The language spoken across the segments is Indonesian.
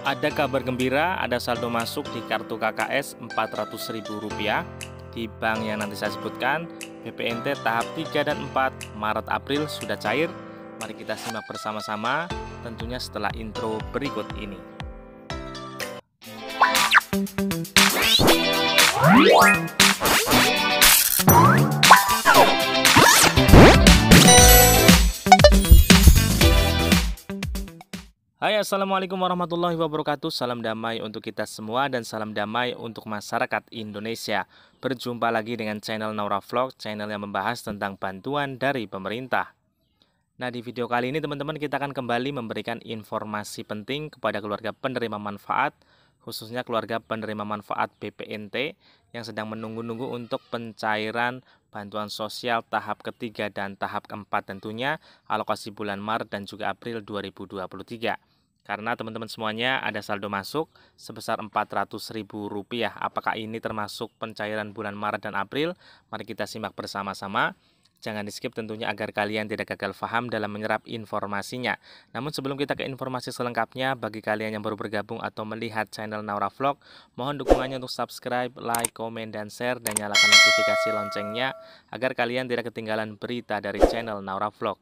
Ada kabar gembira, ada saldo masuk di kartu KKS Rp400.000 di bank yang nanti saya sebutkan. BPNT tahap 3 dan 4 Maret April sudah cair. Mari kita simak bersama-sama tentunya setelah intro berikut ini. Hai assalamualaikum warahmatullahi wabarakatuh Salam damai untuk kita semua dan salam damai untuk masyarakat Indonesia Berjumpa lagi dengan channel Naura Vlog Channel yang membahas tentang bantuan dari pemerintah Nah di video kali ini teman-teman kita akan kembali memberikan informasi penting kepada keluarga penerima manfaat Khususnya keluarga penerima manfaat BPNT Yang sedang menunggu-nunggu untuk pencairan bantuan sosial tahap ketiga dan tahap keempat tentunya alokasi bulan Maret dan juga April 2023. Karena teman-teman semuanya ada saldo masuk sebesar Rp400.000. Apakah ini termasuk pencairan bulan Maret dan April? Mari kita simak bersama-sama. Jangan di skip tentunya agar kalian tidak gagal paham dalam menyerap informasinya. Namun sebelum kita ke informasi selengkapnya, bagi kalian yang baru bergabung atau melihat channel Naura Vlog, mohon dukungannya untuk subscribe, like, komen, dan share, dan nyalakan notifikasi loncengnya agar kalian tidak ketinggalan berita dari channel Naura Vlog.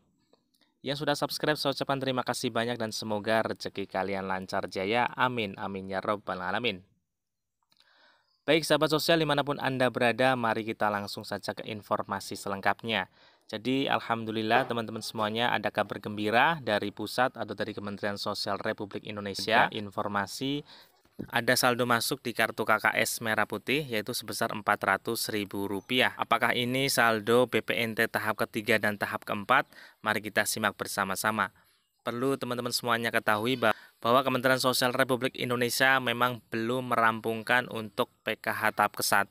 Yang sudah subscribe saya ucapkan terima kasih banyak dan semoga rezeki kalian lancar jaya. Amin. Amin ya robbal alamin. Baik sahabat sosial dimanapun Anda berada, mari kita langsung saja ke informasi selengkapnya. Jadi Alhamdulillah teman-teman semuanya ada kabar gembira dari pusat atau dari Kementerian Sosial Republik Indonesia iya. informasi ada saldo masuk di kartu KKS merah putih yaitu sebesar Rp400.000. Apakah ini saldo BPNT tahap ketiga dan tahap keempat? Mari kita simak bersama-sama. Perlu teman-teman semuanya ketahui bahwa Kementerian Sosial Republik Indonesia memang belum merampungkan untuk PKH tahap ke-1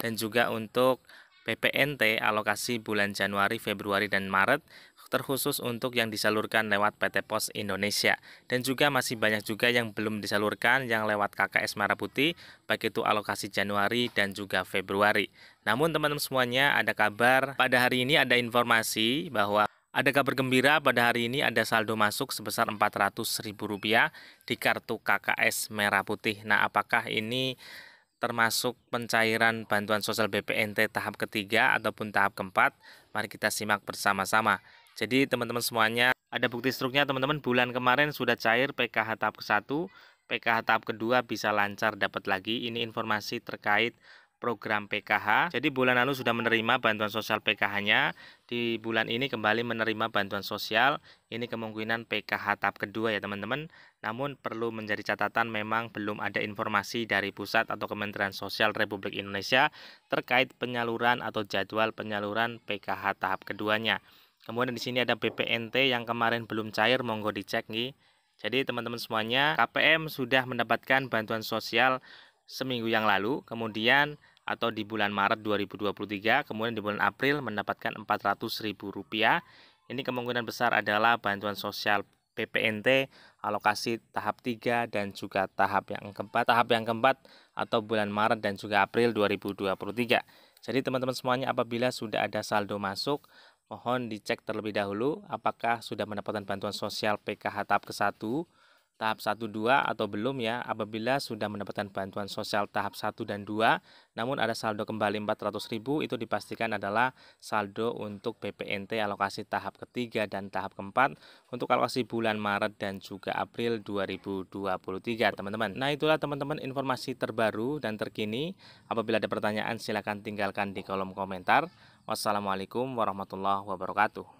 dan juga untuk PPNT alokasi bulan Januari, Februari, dan Maret terkhusus untuk yang disalurkan lewat PT Pos Indonesia. Dan juga masih banyak juga yang belum disalurkan yang lewat KKS Merah Putih, baik itu alokasi Januari dan juga Februari. Namun teman-teman semuanya ada kabar, pada hari ini ada informasi bahwa ada kabar gembira pada hari ini ada saldo masuk sebesar Rp400.000 di kartu KKS Merah Putih. Nah, apakah ini termasuk pencairan bantuan sosial BPNT tahap ketiga ataupun tahap keempat? Mari kita simak bersama-sama. Jadi teman-teman semuanya ada bukti struknya teman-teman bulan kemarin sudah cair PKH tahap ke-1, PKH tahap kedua bisa lancar dapat lagi. Ini informasi terkait program PKH. Jadi bulan lalu sudah menerima bantuan sosial PKH-nya, di bulan ini kembali menerima bantuan sosial. Ini kemungkinan PKH tahap kedua ya teman-teman. Namun perlu menjadi catatan memang belum ada informasi dari pusat atau Kementerian Sosial Republik Indonesia terkait penyaluran atau jadwal penyaluran PKH tahap keduanya. Kemudian di sini ada BPNT yang kemarin belum cair, monggo dicek nih. Jadi teman-teman semuanya, KPM sudah mendapatkan bantuan sosial seminggu yang lalu, kemudian atau di bulan Maret 2023, kemudian di bulan April mendapatkan Rp400.000. Ini kemungkinan besar adalah bantuan sosial BPNT alokasi tahap 3 dan juga tahap yang keempat, tahap yang keempat atau bulan Maret dan juga April 2023. Jadi teman-teman semuanya apabila sudah ada saldo masuk Mohon dicek terlebih dahulu apakah sudah mendapatkan bantuan sosial PKH tahap ke-1 tahap 1 2 atau belum ya apabila sudah mendapatkan bantuan sosial tahap 1 dan 2 namun ada saldo kembali 400.000 itu dipastikan adalah saldo untuk BPNT alokasi tahap ketiga dan tahap keempat untuk alokasi bulan Maret dan juga April 2023 teman-teman. Nah itulah teman-teman informasi terbaru dan terkini apabila ada pertanyaan silahkan tinggalkan di kolom komentar. Wassalamualaikum warahmatullahi wabarakatuh.